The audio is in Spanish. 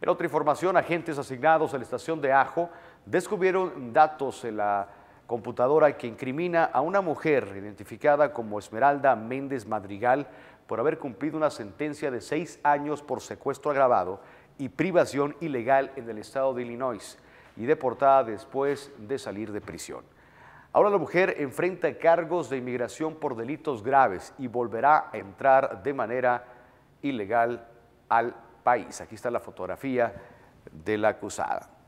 En otra información, agentes asignados a la estación de Ajo descubrieron datos en la computadora que incrimina a una mujer identificada como Esmeralda Méndez Madrigal por haber cumplido una sentencia de seis años por secuestro agravado y privación ilegal en el estado de Illinois y deportada después de salir de prisión. Ahora la mujer enfrenta cargos de inmigración por delitos graves y volverá a entrar de manera ilegal al país. Aquí está la fotografía de la acusada.